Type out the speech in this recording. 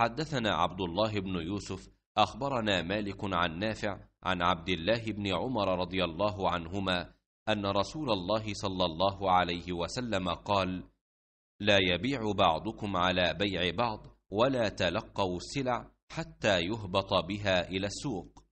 حدثنا عبد الله بن يوسف اخبرنا مالك عن نافع عن عبد الله بن عمر رضي الله عنهما ان رسول الله صلى الله عليه وسلم قال لا يبيع بعضكم على بيع بعض ولا تلقوا السلع حتى يهبط بها الى السوق